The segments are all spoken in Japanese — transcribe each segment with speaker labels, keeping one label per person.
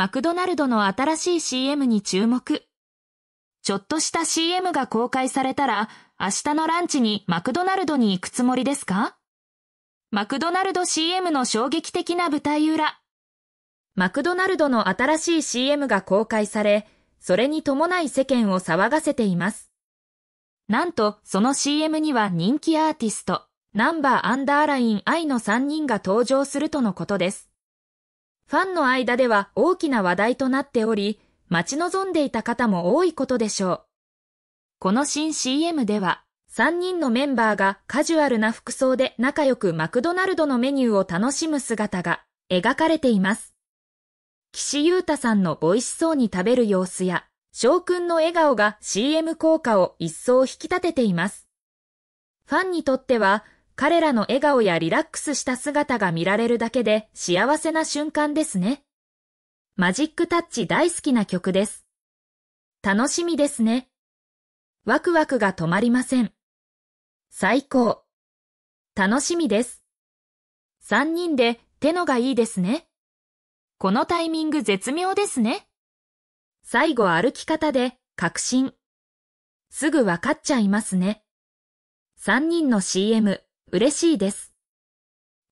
Speaker 1: マクドナルドの新しい CM に注目。ちょっとした CM が公開されたら、明日のランチにマクドナルドに行くつもりですかマクドナルド CM の衝撃的な舞台裏。マクドナルドの新しい CM が公開され、それに伴い世間を騒がせています。なんと、その CM には人気アーティスト、ナンバーアンダーライン愛の3人が登場するとのことです。ファンの間では大きな話題となっており、待ち望んでいた方も多いことでしょう。この新 CM では、3人のメンバーがカジュアルな服装で仲良くマクドナルドのメニューを楽しむ姿が描かれています。岸優太さんの美味しそうに食べる様子や、翔くんの笑顔が CM 効果を一層引き立てています。ファンにとっては、彼らの笑顔やリラックスした姿が見られるだけで幸せな瞬間ですね。マジックタッチ大好きな曲です。楽しみですね。ワクワクが止まりません。最高。楽しみです。3人で手のがいいですね。このタイミング絶妙ですね。最後歩き方で確信。すぐわかっちゃいますね。3人の CM。嬉しいです。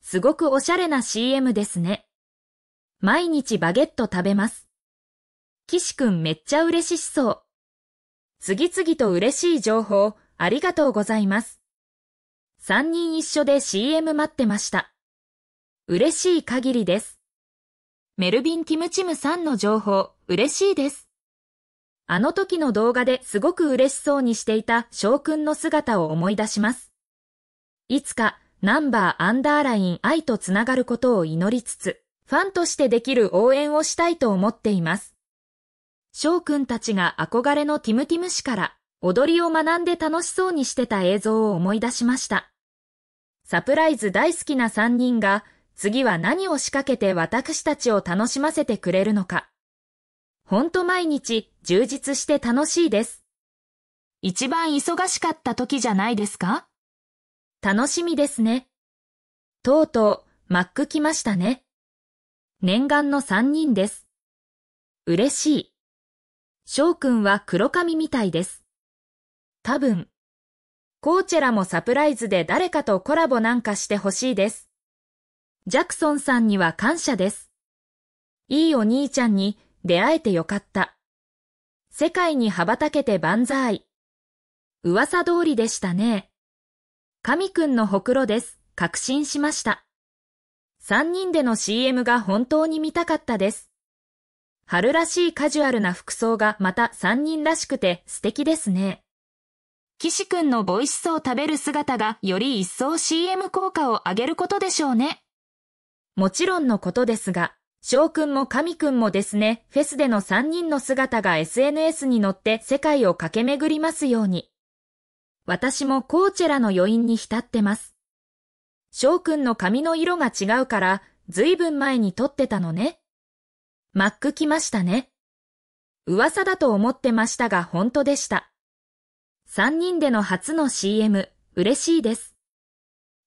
Speaker 1: すごくおしゃれな CM ですね。毎日バゲット食べます。岸くんめっちゃ嬉しそう。次々と嬉しい情報ありがとうございます。3人一緒で CM 待ってました。嬉しい限りです。メルビン・キムチムさんの情報嬉しいです。あの時の動画ですごく嬉しそうにしていた翔くんの姿を思い出します。いつかナンバーアンダーライン愛とつながることを祈りつつ、ファンとしてできる応援をしたいと思っています。翔くんたちが憧れのティムティム氏から踊りを学んで楽しそうにしてた映像を思い出しました。サプライズ大好きな3人が次は何を仕掛けて私たちを楽しませてくれるのか。ほんと毎日充実して楽しいです。一番忙しかった時じゃないですか楽しみですね。とうとう、マック来ましたね。念願の3人です。嬉しい。翔くんは黒髪みたいです。多分。コーチェラもサプライズで誰かとコラボなんかしてほしいです。ジャクソンさんには感謝です。いいお兄ちゃんに出会えてよかった。世界に羽ばたけて万歳。噂通りでしたね。神くんのほくろです。確信しました。3人での CM が本当に見たかったです。春らしいカジュアルな服装がまた3人らしくて素敵ですね。岸くんのボイスソを食べる姿がより一層 CM 効果を上げることでしょうね。もちろんのことですが、翔くんも神くんもですね、フェスでの3人の姿が SNS に乗って世界を駆け巡りますように。私もコーチェラの余韻に浸ってます。翔くんの髪の色が違うから、ずいぶん前に撮ってたのね。マック来ましたね。噂だと思ってましたが本当でした。3人での初の CM、嬉しいです。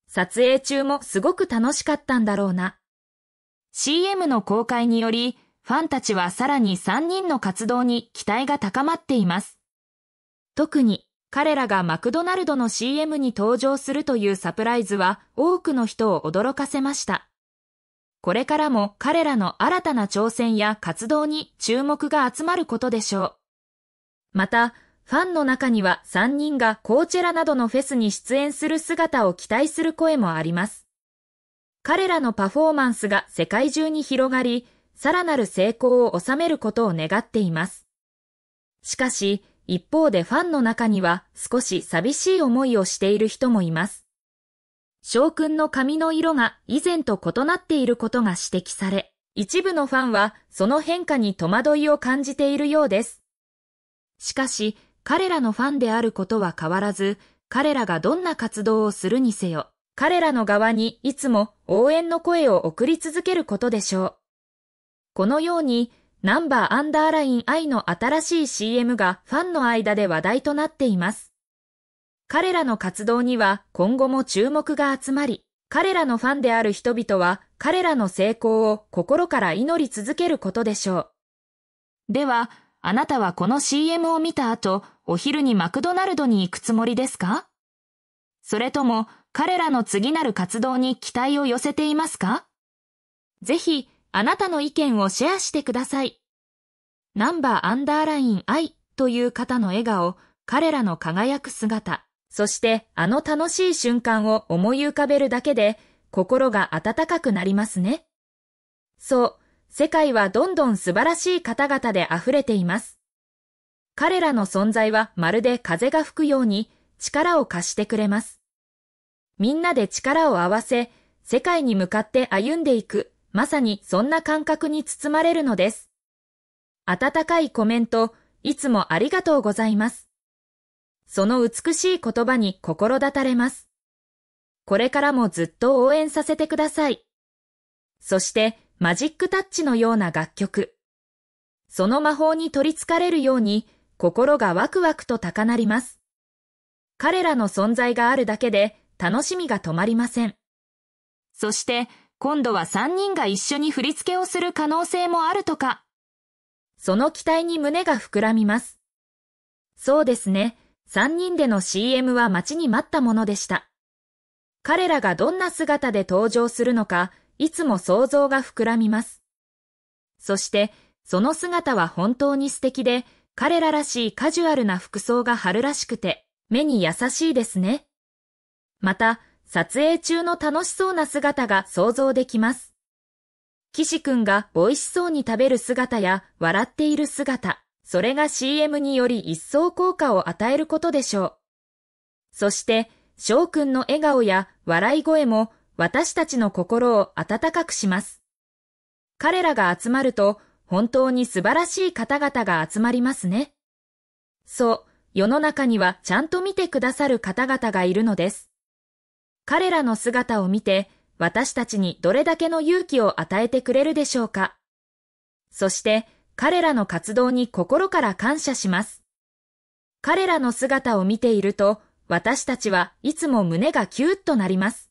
Speaker 1: 撮影中もすごく楽しかったんだろうな。CM の公開により、ファンたちはさらに3人の活動に期待が高まっています。特に、彼らがマクドナルドの CM に登場するというサプライズは多くの人を驚かせました。これからも彼らの新たな挑戦や活動に注目が集まることでしょう。また、ファンの中には3人がコーチェラなどのフェスに出演する姿を期待する声もあります。彼らのパフォーマンスが世界中に広がり、さらなる成功を収めることを願っています。しかし、一方でファンの中には少し寂しい思いをしている人もいます。翔くんの髪の色が以前と異なっていることが指摘され、一部のファンはその変化に戸惑いを感じているようです。しかし、彼らのファンであることは変わらず、彼らがどんな活動をするにせよ、彼らの側にいつも応援の声を送り続けることでしょう。このように、ナンバーアンダーライン I の新しい CM がファンの間で話題となっています。彼らの活動には今後も注目が集まり、彼らのファンである人々は彼らの成功を心から祈り続けることでしょう。では、あなたはこの CM を見た後、お昼にマクドナルドに行くつもりですかそれとも彼らの次なる活動に期待を寄せていますかぜひあなたの意見をシェアしてください。ナンバーアンダーライン I という方の笑顔、彼らの輝く姿、そしてあの楽しい瞬間を思い浮かべるだけで心が温かくなりますね。そう、世界はどんどん素晴らしい方々で溢れています。彼らの存在はまるで風が吹くように力を貸してくれます。みんなで力を合わせ、世界に向かって歩んでいくまさにそんな感覚に包まれるのです。温かいコメント、いつもありがとうございます。その美しい言葉に心立たれます。これからもずっと応援させてください。そして、マジックタッチのような楽曲。その魔法に取りつかれるように、心がワクワクと高鳴ります。彼らの存在があるだけで、楽しみが止まりません。そして、今度は3人が一緒に振り付けをする可能性もあるとか。その期待に胸が膨らみます。そうですね。3人での CM は待ちに待ったものでした。彼らがどんな姿で登場するのか、いつも想像が膨らみます。そして、その姿は本当に素敵で、彼ららしいカジュアルな服装が春らしくて、目に優しいですね。また、撮影中の楽しそうな姿が想像できます。岸くんが美味しそうに食べる姿や笑っている姿、それが CM により一層効果を与えることでしょう。そして、翔くんの笑顔や笑い声も私たちの心を温かくします。彼らが集まると本当に素晴らしい方々が集まりますね。そう、世の中にはちゃんと見てくださる方々がいるのです。彼らの姿を見て、私たちにどれだけの勇気を与えてくれるでしょうか。そして、彼らの活動に心から感謝します。彼らの姿を見ていると、私たちはいつも胸がキューッとなります。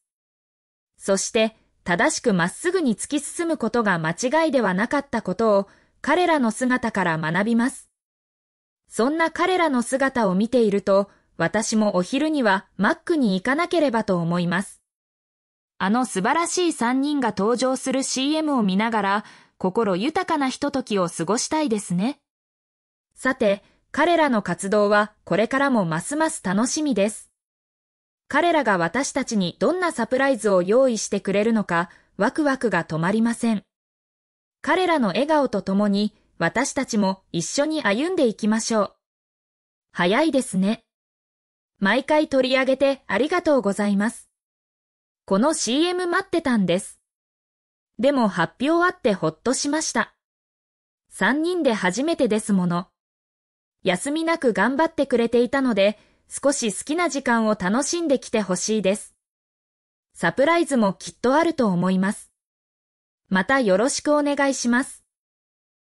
Speaker 1: そして、正しくまっすぐに突き進むことが間違いではなかったことを、彼らの姿から学びます。そんな彼らの姿を見ていると、私もお昼にはマックに行かなければと思います。あの素晴らしい3人が登場する CM を見ながら、心豊かなひとときを過ごしたいですね。さて、彼らの活動はこれからもますます楽しみです。彼らが私たちにどんなサプライズを用意してくれるのか、ワクワクが止まりません。彼らの笑顔とともに、私たちも一緒に歩んでいきましょう。早いですね。毎回取り上げてありがとうございます。この CM 待ってたんです。でも発表あってほっとしました。三人で初めてですもの。休みなく頑張ってくれていたので、少し好きな時間を楽しんできてほしいです。サプライズもきっとあると思います。またよろしくお願いします。